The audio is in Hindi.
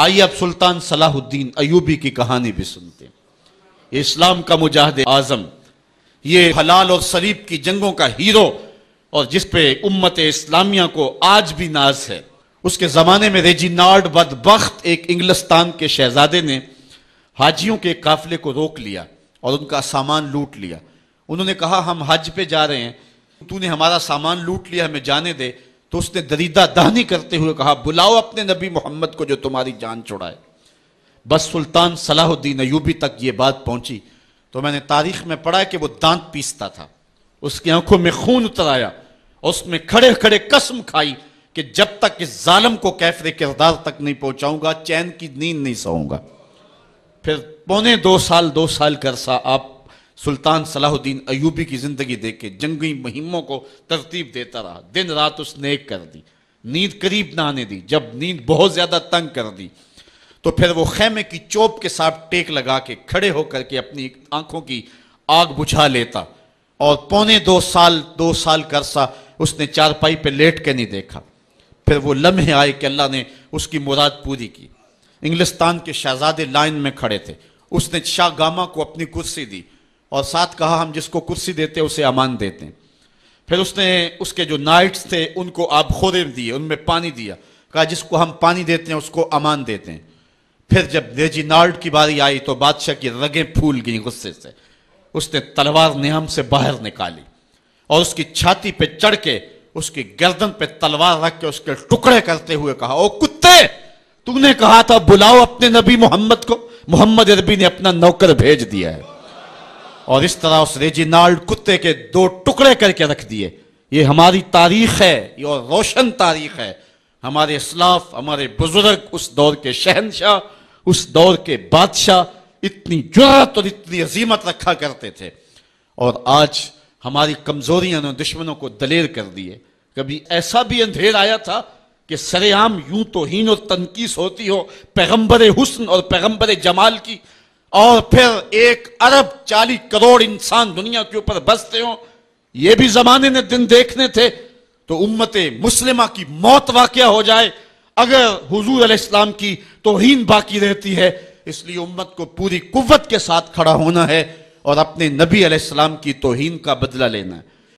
आइए अब सुल्तान सलाहुद्दीन अयूबी की कहानी भी सुनते हैं इस्लाम का मुजाहिद आजम ये हलाल और शरीफ की जंगों का हीरो और जिस पे उम्मत इस्लामिया को आज भी नाज है उसके ज़माने में रेजिनार्ड बदबख्त एक इंग्लिस्तान के शहजादे ने हाजियों के काफिले को रोक लिया और उनका सामान लूट लिया उन्होंने कहा हम हज पे जा रहे हैं तूने हमारा सामान लूट लिया हमें जाने दे तो उसने दरीदा दहनी करते हुए कहा बुलाओ अपने नबी मोहम्मद को जो तुम्हारी जान छुड़ाए बस सुल्तान सलाहुद्दीन अयूबी तक ये बात पहुंची तो मैंने तारीख में पढ़ा कि वो दांत पीसता था उसकी आंखों में खून उतर आया और उसमें खड़े खड़े कसम खाई कि जब तक इस जालम को कैफरे किरदार तक नहीं पहुंचाऊंगा चैन की नींद नहीं सोऊंगा फिर पौने दो साल दो साल कर सा आप सुल्तान सलाहुद्दीन अयूबी की ज़िंदगी देख के जंगी मुहिमों को तरतीब देता रहा दिन रात उसने एक कर दी नींद करीब ना आने दी जब नींद बहुत ज़्यादा तंग कर दी तो फिर वो खेमे की चोप के साथ टेक लगा के खड़े होकर के अपनी आंखों की आग बुझा लेता और पौने दो साल दो साल कर सा उसने चारपाई पे लेट के नहीं देखा फिर वो लम्हे आए कि अल्लाह ने उसकी मुराद पूरी की इंग्लिस्तान के शहजादे लाइन में खड़े थे उसने शाह गामा को अपनी कुर्सी दी और साथ कहा हम जिसको कुर्सी देते हैं उसे अमान देते हैं फिर उसने उसके जो नाइट्स थे उनको आप खोदे दिए उनमें पानी दिया कहा जिसको हम पानी देते हैं उसको अमान देते हैं फिर जब रेजिनाल्ड की बारी आई तो बादशाह की रगें फूल गई गुस्से से उसने तलवार नेहम से बाहर निकाली और उसकी छाती पे चढ़ के उसकी गर्दन पे तलवार रख के उसके टुकड़े करते हुए कहा ओ कुत्ते तूने कहा था बुलाओ अपने नबी मोहम्मद को मोहम्मद अरबी ने अपना नौकर भेज दिया है और इस तरह उस रेजिनाल्ड कुत्ते के दो टुकड़े करके रख दिए ये हमारी तारीख है ये और रोशन तारीख है हमारे इसलाफ हमारे बुजुर्ग उस दौर के शहनशाह उस दौर के बादशाह इतनी जुरात और इतनी अजीमत रखा करते थे और आज हमारी कमजोरियां ने दुश्मनों को दलेर कर दिए कभी ऐसा भी अंधेर आया था कि सरेआम यूं तो हीन और तनकीस होती हो पैगंबर हुस्न और पैगंबर जमाल की और फिर एक अरब चालीस करोड़ इंसान दुनिया के ऊपर बसते हो ये भी जमाने ने दिन देखने थे तो उम्मत मुस्लिमा की मौत वाक़ हो जाए अगर हजूर इस्लाम की तोहन बाकी रहती है इसलिए उम्मत को पूरी कुत के साथ खड़ा होना है और अपने नबी अलैहिस्सलाम की तोहन का बदला लेना है